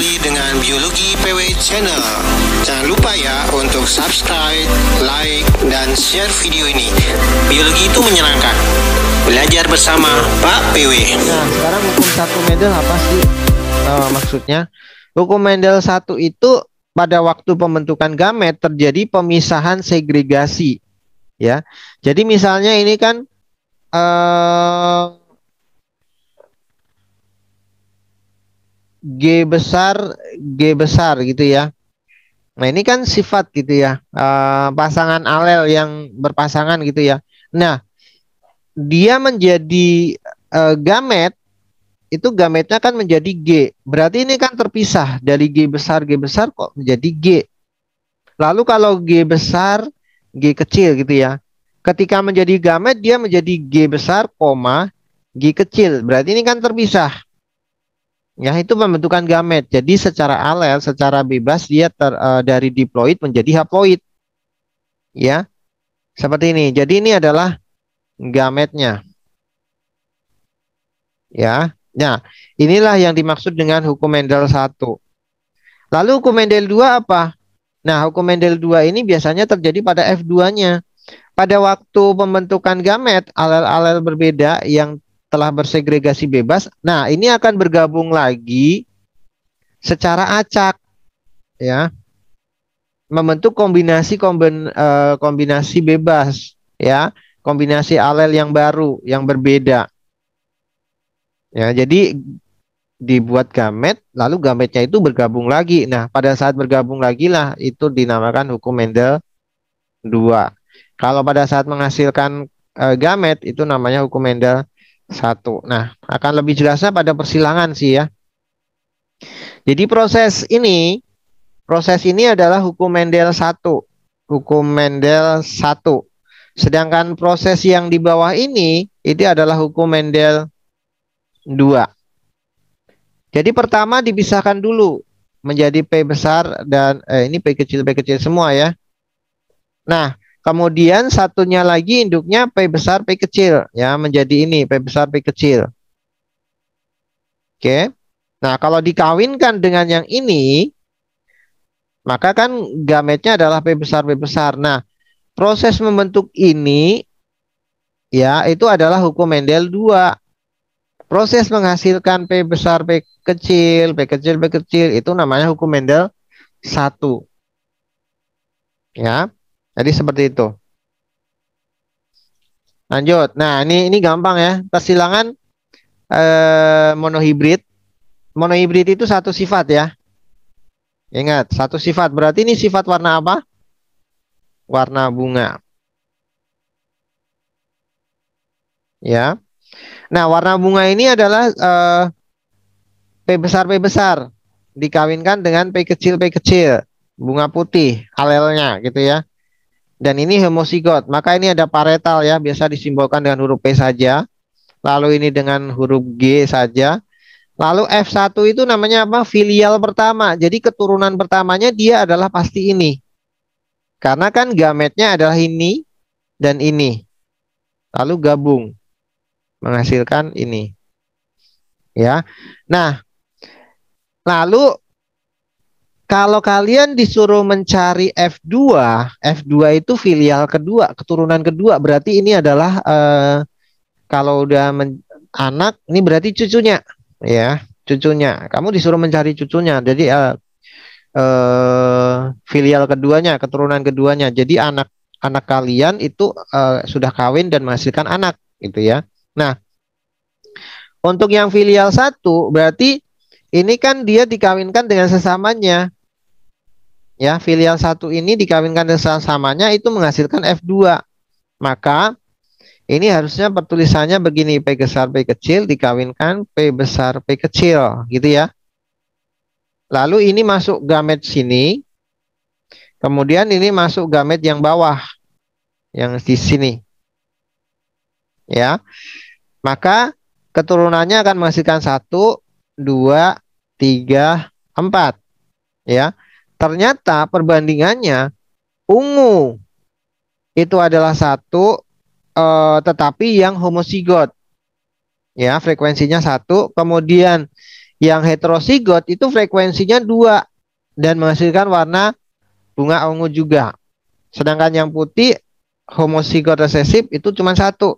kembali dengan Biologi PW Channel. Jangan lupa ya untuk subscribe, like, dan share video ini. Biologi itu menyenangkan. Belajar bersama Pak PW. Nah, ya, sekarang hukum satu Mendel apa sih uh, maksudnya? Hukum Mendel satu itu pada waktu pembentukan gamet terjadi pemisahan segregasi. Ya, jadi misalnya ini kan uh, G besar G besar gitu ya. Nah, ini kan sifat gitu ya. Uh, pasangan alel yang berpasangan gitu ya. Nah, dia menjadi uh, gamet itu gametnya kan menjadi G. Berarti ini kan terpisah dari G besar G besar kok menjadi G. Lalu kalau G besar G kecil gitu ya. Ketika menjadi gamet dia menjadi G besar, koma G kecil. Berarti ini kan terpisah. Ya, itu pembentukan gamet. Jadi secara alel, secara bebas dia ter, uh, dari diploid menjadi haploid. Ya. Seperti ini. Jadi ini adalah gametnya. Ya. Nah, inilah yang dimaksud dengan hukum Mendel 1. Lalu hukum Mendel 2 apa? Nah, hukum Mendel 2 ini biasanya terjadi pada F2-nya. Pada waktu pembentukan gamet, alel-alel berbeda yang telah bersegregasi bebas. Nah, ini akan bergabung lagi secara acak ya. Membentuk kombinasi komben, uh, kombinasi bebas ya, kombinasi alel yang baru yang berbeda. Ya, jadi dibuat gamet, lalu gametnya itu bergabung lagi. Nah, pada saat bergabung lagi lah itu dinamakan hukum Mendel 2. Kalau pada saat menghasilkan uh, gamet itu namanya hukum Mendel satu. Nah, akan lebih jelasnya pada persilangan sih ya. Jadi proses ini, proses ini adalah hukum Mendel satu, Hukum Mendel satu. Sedangkan proses yang di bawah ini, itu adalah hukum Mendel dua. Jadi pertama dipisahkan dulu menjadi P besar dan eh, ini P kecil, P kecil semua ya. Nah, Kemudian satunya lagi induknya P besar P kecil ya menjadi ini P besar P kecil. Oke. Nah, kalau dikawinkan dengan yang ini maka kan gametnya adalah P besar P besar. Nah, proses membentuk ini ya itu adalah hukum Mendel 2. Proses menghasilkan P besar P kecil, P kecil P kecil itu namanya hukum Mendel 1. Ya. Jadi seperti itu. Lanjut. Nah, ini ini gampang ya. Persilangan eh monohibrid. Monohibrid itu satu sifat ya. Ingat, satu sifat. Berarti ini sifat warna apa? Warna bunga. Ya. Nah, warna bunga ini adalah eh, P besar P besar dikawinkan dengan P kecil P kecil, bunga putih alelnya gitu ya dan ini homosigot. Maka ini ada paretal ya, biasa disimbolkan dengan huruf P saja. Lalu ini dengan huruf G saja. Lalu F1 itu namanya apa? Filial pertama. Jadi keturunan pertamanya dia adalah pasti ini. Karena kan gametnya adalah ini dan ini. Lalu gabung menghasilkan ini. Ya. Nah, lalu kalau kalian disuruh mencari F2, F2 itu filial kedua, keturunan kedua. Berarti ini adalah eh, kalau udah anak, ini berarti cucunya, ya, cucunya. Kamu disuruh mencari cucunya. Jadi eh, eh, filial keduanya, keturunan keduanya. Jadi anak anak kalian itu eh, sudah kawin dan menghasilkan anak, gitu ya. Nah, untuk yang filial satu berarti ini kan dia dikawinkan dengan sesamanya ya filial satu ini dikawinkan dengan samanya itu menghasilkan F2. Maka ini harusnya pertulisannya begini P besar P kecil dikawinkan P besar P kecil gitu ya. Lalu ini masuk gamet sini. Kemudian ini masuk gamet yang bawah yang di sini. Ya. Maka keturunannya akan menghasilkan satu, dua, tiga, empat. Ya. Ternyata perbandingannya ungu itu adalah satu eh, tetapi yang homosigot ya frekuensinya satu kemudian yang heterosigot itu frekuensinya dua dan menghasilkan warna bunga ungu juga sedangkan yang putih homosigot resesif itu cuma satu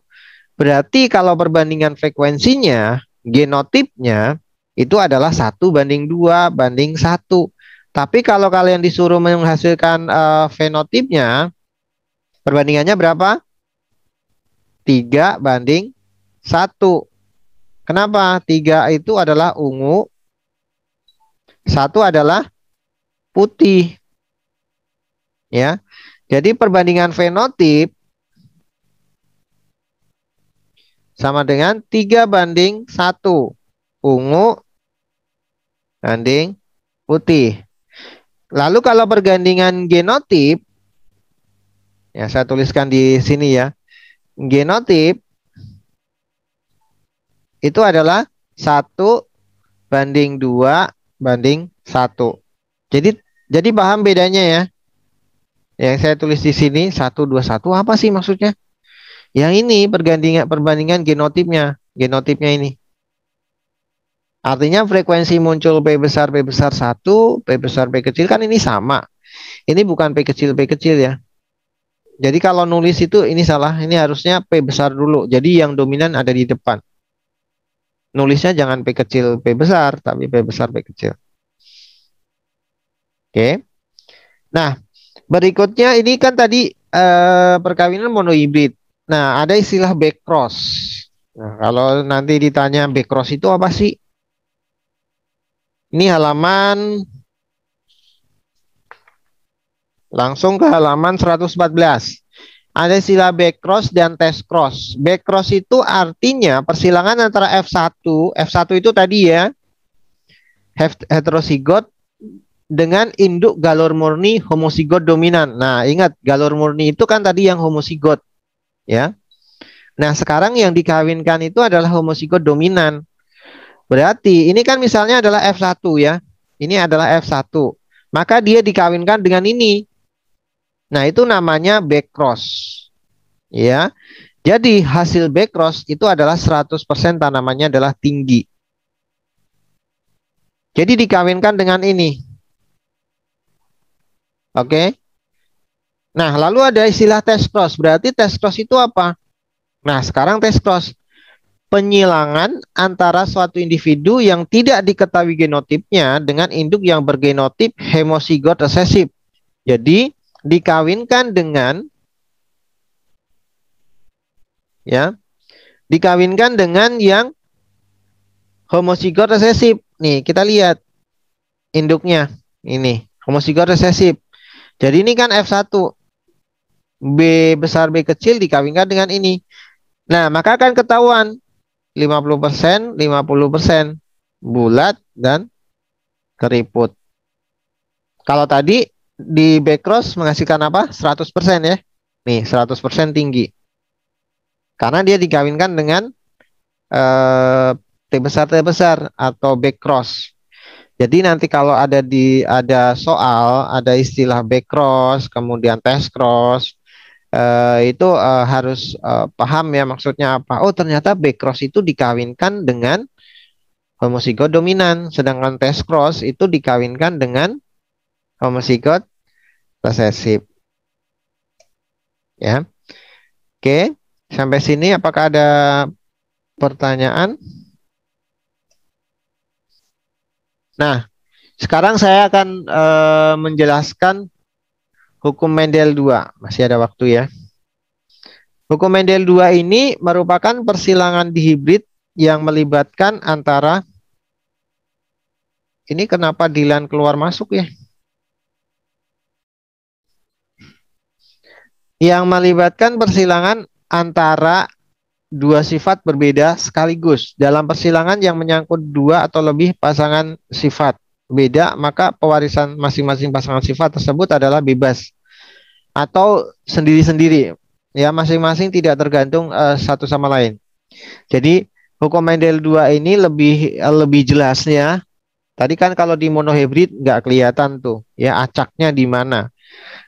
berarti kalau perbandingan frekuensinya genotipnya itu adalah satu banding dua banding satu tapi kalau kalian disuruh menghasilkan uh, fenotipnya, perbandingannya berapa? 3 banding 1. Kenapa? 3 itu adalah ungu, 1 adalah putih. Ya. Jadi perbandingan fenotip sama dengan 3 banding 1. Ungu banding putih. Lalu kalau pergandingan genotip ya saya tuliskan di sini ya. Genotip itu adalah satu banding dua banding satu. Jadi jadi paham bedanya ya. Yang saya tulis di sini satu dua satu apa sih maksudnya? Yang ini pergandingan perbandingan genotipnya, genotipnya ini. Artinya frekuensi muncul P besar P besar 1, P besar P kecil kan ini sama. Ini bukan P kecil P kecil ya. Jadi kalau nulis itu ini salah, ini harusnya P besar dulu. Jadi yang dominan ada di depan. Nulisnya jangan P kecil P besar, tapi P besar P kecil. Oke. Nah, berikutnya ini kan tadi eh, perkawinan monohibrid. Nah, ada istilah back cross. Nah, kalau nanti ditanya back cross itu apa sih? Ini halaman langsung ke halaman 114. Ada sila back cross dan test cross. Back cross itu artinya persilangan antara F1, F1 itu tadi ya, heterozigot dengan induk galur murni homozigot dominan. Nah, ingat galur murni itu kan tadi yang homozigot ya. Nah, sekarang yang dikawinkan itu adalah homozigot dominan. Berarti ini kan misalnya adalah F1 ya. Ini adalah F1. Maka dia dikawinkan dengan ini. Nah, itu namanya back cross. Ya. Jadi hasil back cross itu adalah 100% tanamannya adalah tinggi. Jadi dikawinkan dengan ini. Oke. Nah, lalu ada istilah test cross. Berarti test cross itu apa? Nah, sekarang test cross penyilangan antara suatu individu yang tidak diketahui genotipnya dengan induk yang bergenotip hemosigot resesif. Jadi dikawinkan dengan ya, dikawinkan dengan yang homosigot resesif. Nih, kita lihat induknya ini, homosigot resesif. Jadi ini kan F1 B besar B kecil dikawinkan dengan ini. Nah, maka akan ketahuan 50%, 50%, bulat dan keriput. Kalau tadi di backcross menghasilkan apa? 100% ya. Nih, 100% tinggi. Karena dia dikawinkan dengan eh, T besar T besar atau backcross. Jadi nanti kalau ada di ada soal, ada istilah backcross, kemudian test cross, uh, itu uh, harus uh, paham ya maksudnya apa. Oh ternyata back cross itu dikawinkan dengan homozigot dominan, sedangkan test cross itu dikawinkan dengan homozigot resesif. Ya, oke. Sampai sini apakah ada pertanyaan? Nah, sekarang saya akan e, menjelaskan hukum Mendel 2. Masih ada waktu ya. Hukum Mendel 2 ini merupakan persilangan di hibrid yang melibatkan antara ini kenapa Dilan keluar masuk ya? Yang melibatkan persilangan antara dua sifat berbeda sekaligus dalam persilangan yang menyangkut dua atau lebih pasangan sifat beda, maka pewarisan masing-masing pasangan sifat tersebut adalah bebas atau sendiri-sendiri. Ya, masing-masing tidak tergantung uh, satu sama lain. Jadi, hukum Mendel 2 ini lebih uh, lebih jelasnya tadi kan kalau di monohybrid nggak kelihatan tuh, ya acaknya di mana.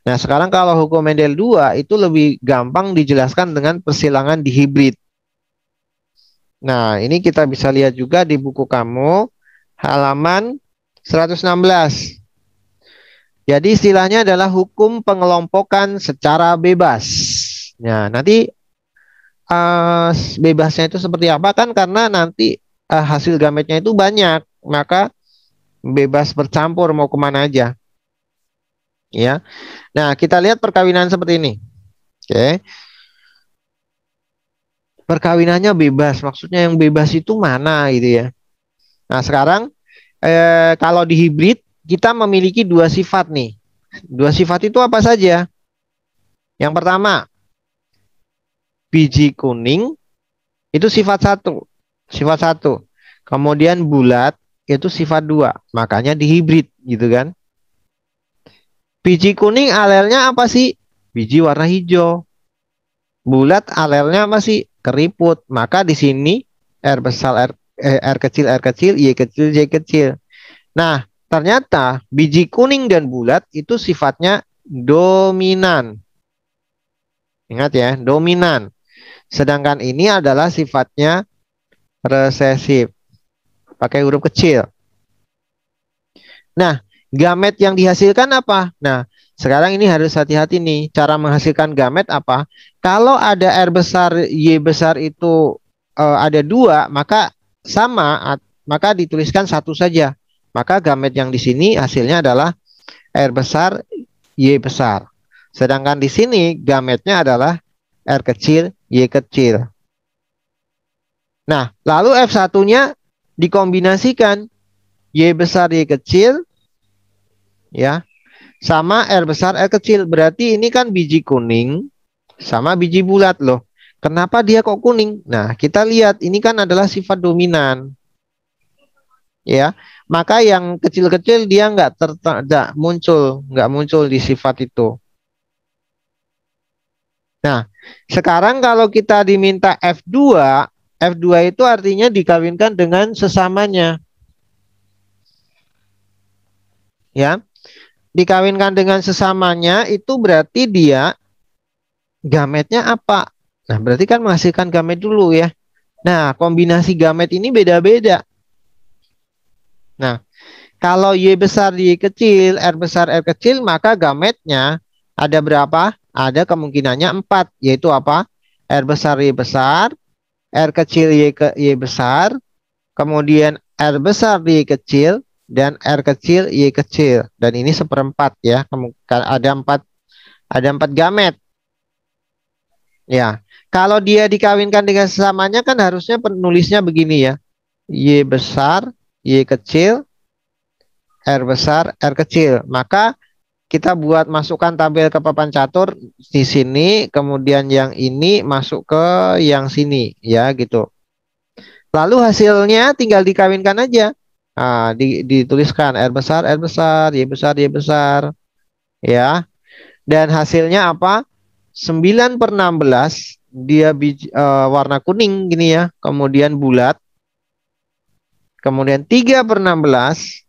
Nah, sekarang kalau hukum Mendel 2 itu lebih gampang dijelaskan dengan persilangan di hibrid. Nah, ini kita bisa lihat juga di buku kamu halaman 116. Jadi istilahnya adalah hukum pengelompokan secara bebas. Nah, nanti uh, bebasnya itu seperti apa kan karena nanti uh, hasil gametnya itu banyak, maka bebas bercampur mau kemana aja. Ya. Nah, kita lihat perkawinan seperti ini. Oke. Okay. Perkawinannya bebas, maksudnya yang bebas itu mana gitu ya. Nah, sekarang eh, kalau di hibrid kita memiliki dua sifat nih. Dua sifat itu apa saja? Yang pertama, biji kuning itu sifat satu, sifat satu. Kemudian bulat itu sifat dua, makanya di hibrid gitu kan. Biji kuning alelnya apa sih? Biji warna hijau. Bulat alelnya apa sih? Keriput. Maka di sini R besar R eh, R kecil R kecil, Y kecil Y kecil. Nah, ternyata biji kuning dan bulat itu sifatnya dominan. Ingat ya, dominan. Sedangkan ini adalah sifatnya resesif. Pakai huruf kecil. Nah, gamet yang dihasilkan apa? Nah, sekarang ini harus hati-hati nih cara menghasilkan gamet apa? Kalau ada R besar, Y besar itu e, ada dua, maka sama, maka dituliskan satu saja. Maka gamet yang di sini hasilnya adalah R besar, Y besar. Sedangkan di sini gametnya adalah R kecil, Y kecil. Nah, lalu f satunya dikombinasikan Y besar, Y kecil, ya, sama R besar, R kecil. Berarti ini kan biji kuning sama biji bulat loh. Kenapa dia kok kuning? Nah, kita lihat ini kan adalah sifat dominan. Ya, maka yang kecil-kecil dia nggak muncul, nggak muncul di sifat itu. Nah, sekarang kalau kita diminta F2, F2 itu artinya dikawinkan dengan sesamanya. Ya. Dikawinkan dengan sesamanya itu berarti dia gametnya apa? Nah, berarti kan menghasilkan gamet dulu ya. Nah, kombinasi gamet ini beda-beda. Nah, kalau Y besar, Y kecil, R besar, R kecil, maka gametnya ada berapa? Ada kemungkinannya 4, yaitu apa? R besar, Y besar, R kecil, Y, ke, y besar, kemudian R besar, Y kecil, dan R kecil, Y kecil. Dan ini seperempat ya, ada empat ada empat gamet. Ya, kalau dia dikawinkan dengan sesamanya kan harusnya penulisnya begini ya. Y besar, Y kecil, R besar, R kecil. Maka kita buat masukkan tabel ke papan catur di sini, kemudian yang ini masuk ke yang sini ya gitu. Lalu hasilnya tinggal dikawinkan aja. Nah, di, dituliskan R besar, R besar, Y besar, Y besar. Ya. Dan hasilnya apa? 9 per 16 dia uh, warna kuning gini ya, kemudian bulat. Kemudian 3 per 16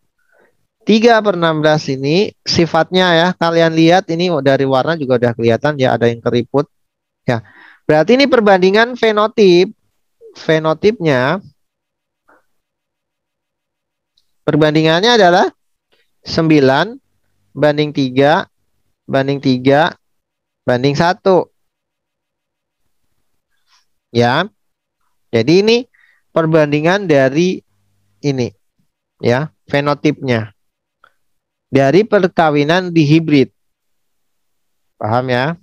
3 per 16 ini sifatnya ya, kalian lihat ini dari warna juga udah kelihatan ya ada yang keriput. Ya, berarti ini perbandingan fenotip, fenotipnya perbandingannya adalah 9 banding 3 banding 3 banding satu. Ya. Jadi ini perbandingan dari ini ya, fenotipnya. Dari perkawinan di hibrid. Paham ya?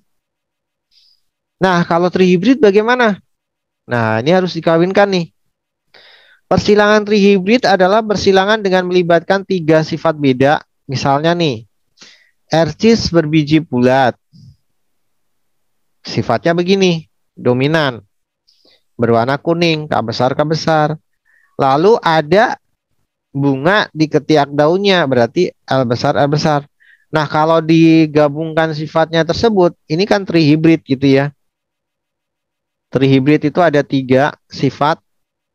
Nah, kalau trihibrid bagaimana? Nah, ini harus dikawinkan nih. Persilangan trihibrid adalah persilangan dengan melibatkan tiga sifat beda. Misalnya nih, Ercis berbiji bulat, sifatnya begini, dominan. Berwarna kuning, K besar, K besar. Lalu ada bunga di ketiak daunnya, berarti L besar, L besar. Nah, kalau digabungkan sifatnya tersebut, ini kan trihibrid gitu ya. Trihibrid itu ada tiga sifat,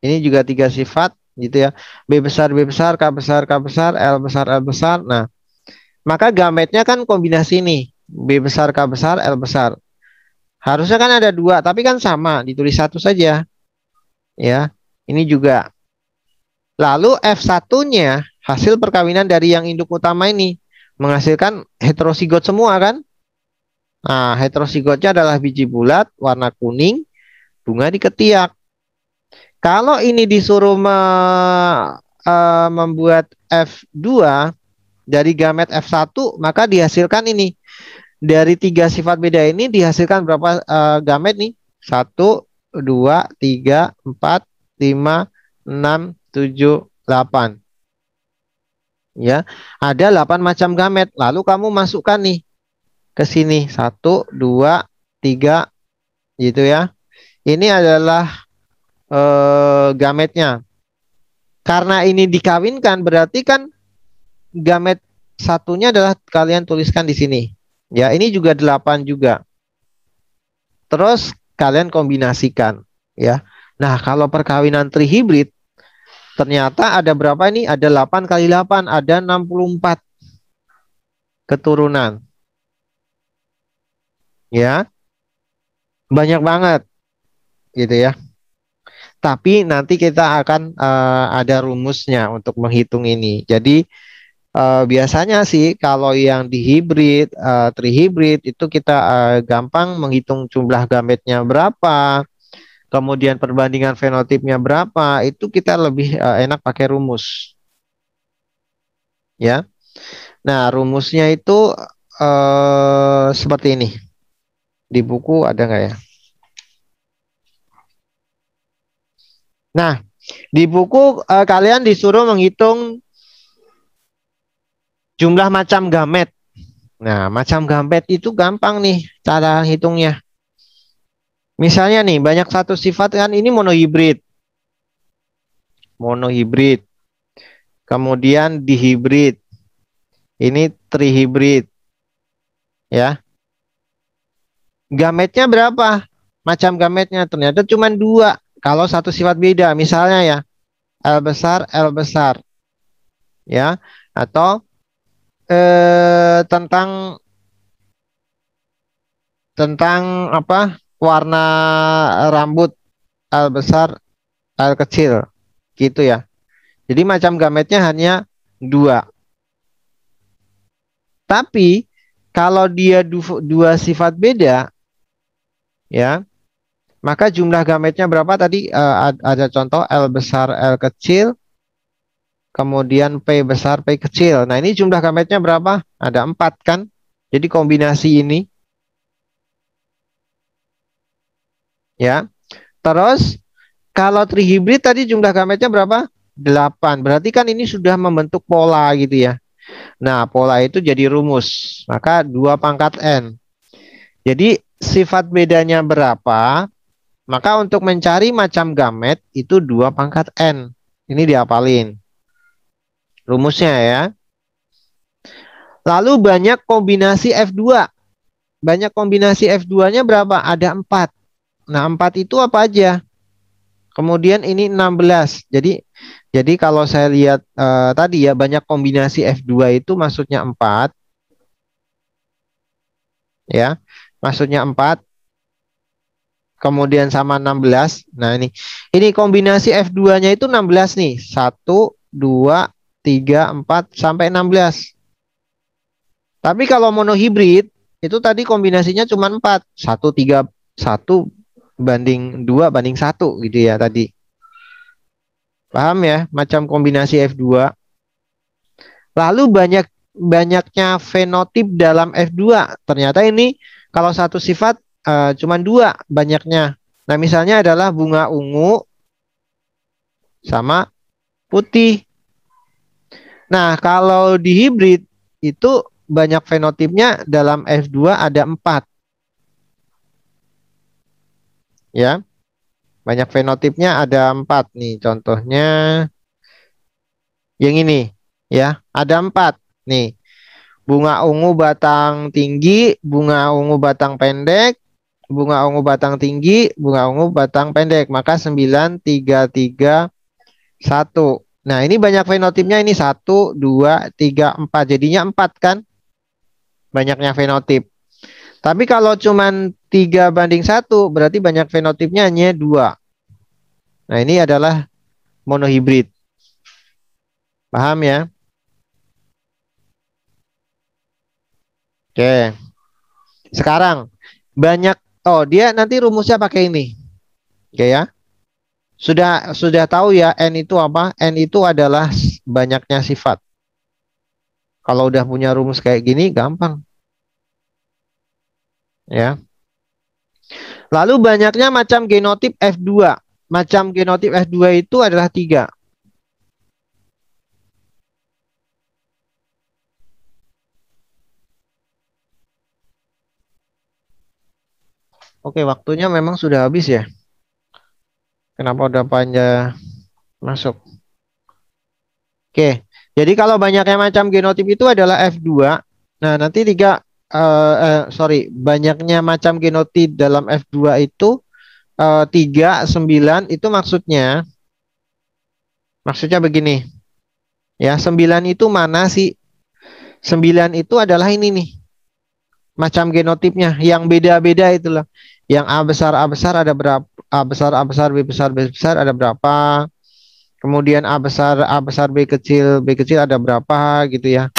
ini juga tiga sifat gitu ya. B besar, B besar, K besar, K besar, L besar, L besar. Nah, maka gametnya kan kombinasi ini. B besar, K besar, L besar. Harusnya kan ada dua, tapi kan sama, ditulis satu saja. Ya, ini juga. Lalu F1-nya hasil perkawinan dari yang induk utama ini menghasilkan heterosigot semua kan? Nah, heterosigotnya adalah biji bulat warna kuning, bunga di ketiak. Kalau ini disuruh me, uh, membuat F2 dari gamet F1, maka dihasilkan ini dari tiga sifat beda ini dihasilkan berapa uh, gamet nih? Satu, dua, tiga, empat, lima, enam, tujuh, delapan. Ya, ada delapan macam gamet. Lalu kamu masukkan nih ke sini satu, dua, tiga, gitu ya. Ini adalah uh, gametnya. Karena ini dikawinkan berarti kan gamet satunya adalah kalian tuliskan di sini. Ya, ini juga 8 juga. Terus kalian kombinasikan, ya. Nah, kalau perkawinan trihibrid ternyata ada berapa ini? Ada 8 kali 8, ada 64 keturunan. Ya. Banyak banget. Gitu ya. Tapi nanti kita akan uh, ada rumusnya untuk menghitung ini. Jadi uh, biasanya sih kalau yang di hybrid, uh, eh, hybrid itu kita uh, gampang menghitung jumlah gametnya berapa, kemudian perbandingan fenotipnya berapa, itu kita lebih uh, enak pakai rumus. Ya. Nah, rumusnya itu uh, seperti ini. Di buku ada nggak ya? Nah, di buku eh, kalian disuruh menghitung Jumlah macam gamet. Nah, macam gamet itu gampang nih cara hitungnya. Misalnya nih, banyak satu sifat kan ini monohibrid. Monohibrid. Kemudian dihibrid. Ini trihibrid. Ya. Gametnya berapa? Macam gametnya ternyata cuma dua. Kalau satu sifat beda, misalnya ya, L besar, L besar. Ya, atau eh, tentang tentang apa warna rambut al besar al kecil gitu ya jadi macam gametnya hanya dua tapi kalau dia dua sifat beda ya maka jumlah gametnya berapa tadi eh, ada contoh L besar L kecil kemudian P besar, P kecil. Nah, ini jumlah gametnya berapa? Ada empat kan? Jadi kombinasi ini. Ya. Terus, kalau trihibrid tadi jumlah gametnya berapa? 8. Berarti kan ini sudah membentuk pola gitu ya. Nah, pola itu jadi rumus. Maka 2 pangkat N. Jadi, sifat bedanya berapa? Maka untuk mencari macam gamet itu 2 pangkat N. Ini diapalin rumusnya ya. Lalu banyak kombinasi F2. Banyak kombinasi F2-nya berapa? Ada 4. Nah, 4 itu apa aja? Kemudian ini 16. Jadi jadi kalau saya lihat uh, tadi ya banyak kombinasi F2 itu maksudnya 4. Ya. Maksudnya 4 kemudian sama 16. Nah, ini. Ini kombinasi F2-nya itu 16 nih. 1 2 3, 4 sampai 16. Tapi kalau monohibrid itu tadi kombinasinya cuma 4, 1 3 1 banding 2 banding 1 gitu ya tadi. Paham ya? Macam kombinasi F2. Lalu banyak banyaknya fenotip dalam F2. Ternyata ini kalau satu sifat uh, cuma dua banyaknya. Nah, misalnya adalah bunga ungu sama putih. Nah, kalau di hibrid itu banyak fenotipnya dalam F2 ada 4. Ya. Banyak fenotipnya ada 4 nih contohnya yang ini ya, ada 4 nih. Bunga ungu batang tinggi, bunga ungu batang pendek, bunga ungu batang tinggi, bunga ungu batang pendek. Maka 9 3 3 1 Nah, ini banyak fenotipnya ini satu dua tiga empat Jadinya empat kan? Banyaknya fenotip. Tapi kalau cuman tiga banding satu berarti banyak fenotipnya hanya dua Nah, ini adalah monohibrid. Paham ya? Oke. Sekarang banyak oh dia nanti rumusnya pakai ini. Oke ya. Sudah sudah tahu ya n itu apa? n itu adalah banyaknya sifat. Kalau udah punya rumus kayak gini gampang. Ya. Lalu banyaknya macam genotip F2. Macam genotip F2 itu adalah tiga. Oke, waktunya memang sudah habis ya. Kenapa udah panjang masuk? Oke, jadi kalau banyaknya macam genotip itu adalah F2. Nah, nanti tiga uh, uh, sorry, banyaknya macam genotip dalam F2 itu uh, 3 9 itu maksudnya maksudnya begini. Ya, 9 itu mana sih? 9 itu adalah ini nih. Macam genotipnya yang beda-beda itulah. Yang A besar A besar ada berapa? A besar A besar B besar B besar ada berapa? Kemudian A besar A besar B kecil B kecil ada berapa gitu ya.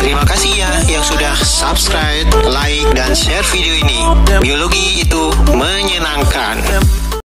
Terima kasih ya yang sudah subscribe, like, dan share video ini. Biologi itu menyenangkan.